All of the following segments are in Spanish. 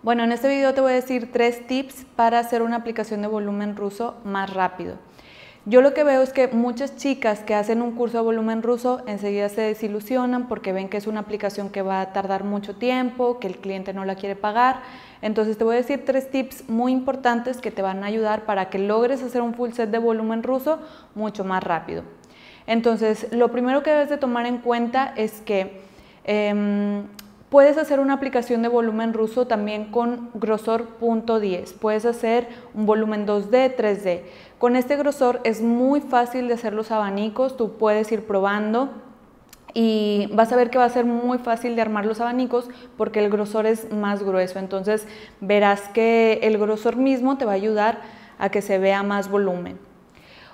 Bueno, en este video te voy a decir tres tips para hacer una aplicación de volumen ruso más rápido. Yo lo que veo es que muchas chicas que hacen un curso de volumen ruso enseguida se desilusionan porque ven que es una aplicación que va a tardar mucho tiempo, que el cliente no la quiere pagar. Entonces te voy a decir tres tips muy importantes que te van a ayudar para que logres hacer un full set de volumen ruso mucho más rápido. Entonces, lo primero que debes de tomar en cuenta es que em, Puedes hacer una aplicación de volumen ruso también con grosor .10. Puedes hacer un volumen 2D, 3D. Con este grosor es muy fácil de hacer los abanicos. Tú puedes ir probando y vas a ver que va a ser muy fácil de armar los abanicos porque el grosor es más grueso. Entonces verás que el grosor mismo te va a ayudar a que se vea más volumen.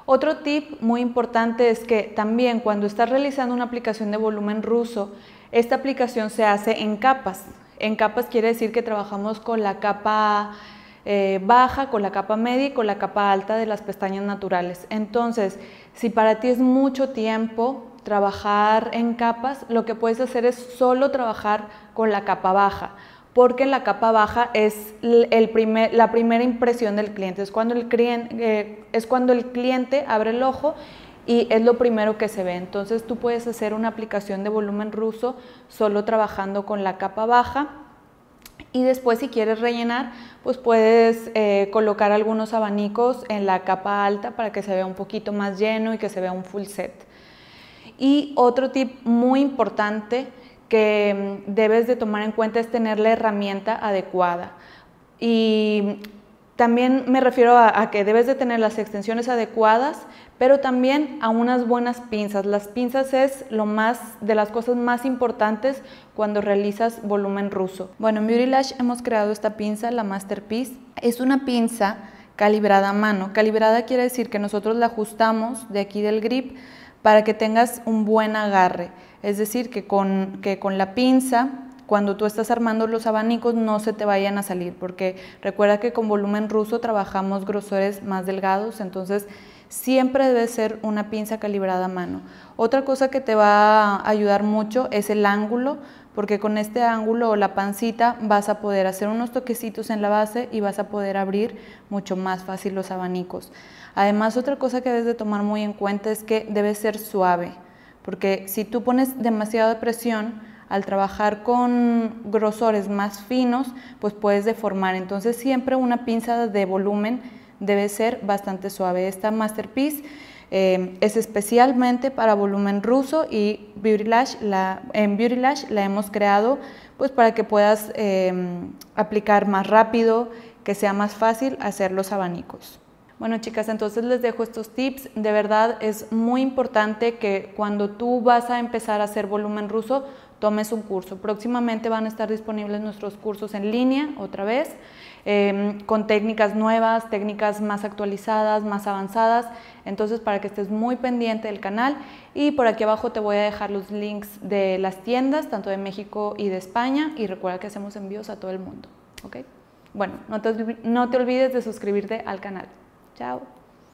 Otro tip muy importante es que también cuando estás realizando una aplicación de volumen ruso, esta aplicación se hace en capas. En capas quiere decir que trabajamos con la capa eh, baja, con la capa media y con la capa alta de las pestañas naturales. Entonces, si para ti es mucho tiempo trabajar en capas, lo que puedes hacer es solo trabajar con la capa baja, porque la capa baja es el primer, la primera impresión del cliente, es cuando el, cliente, eh, es cuando el cliente abre el ojo y es lo primero que se ve. Entonces tú puedes hacer una aplicación de volumen ruso solo trabajando con la capa baja y después si quieres rellenar pues puedes eh, colocar algunos abanicos en la capa alta para que se vea un poquito más lleno y que se vea un full set. Y otro tip muy importante que mm, debes de tomar en cuenta es tener la herramienta adecuada. Y también me refiero a, que debes de tener las extensiones adecuadas, pero también a unas buenas pinzas. Las pinzas es lo más de las cosas más importantes cuando realizas volumen ruso. Bueno, en Beauty hemos creado esta pinza, la Masterpiece. Es una pinza calibrada a mano. Calibrada quiere decir que nosotros la ajustamos de aquí del grip para que tengas un buen agarre. Es decir, que con, que con la pinza cuando tú estás armando los abanicos no se te vayan a salir, porque recuerda que con volumen ruso trabajamos grosores más delgados, entonces siempre debe ser una pinza calibrada a mano. Otra cosa que te va a ayudar mucho es el ángulo, porque con este ángulo o la pancita vas a poder hacer unos toquecitos en la base y vas a poder abrir mucho más fácil los abanicos. Además, otra cosa que debes de tomar muy en cuenta es que debe ser suave, porque si tú pones demasiada presión, al trabajar con grosores más finos, pues puedes deformar. Entonces siempre una pinza de volumen debe ser bastante suave. Esta Masterpiece eh, es especialmente para volumen ruso y en Beauty Lash la hemos creado pues para que puedas em, aplicar más rápido, que sea más fácil hacer los abanicos. Bueno chicas, entonces les dejo estos tips. De verdad es muy importante que cuando tú vas a empezar a hacer volumen ruso, tomes un curso. Próximamente van a estar disponibles nuestros cursos en línea otra vez, em, con técnicas nuevas, técnicas más actualizadas, más avanzadas. Entonces, para que estés muy pendiente del canal y por aquí abajo te voy a dejar los links de las tiendas, tanto de México y de España. Y recuerda que hacemos envíos a todo el mundo. Bueno, no te, no te olvides de suscribirte al canal. Chao.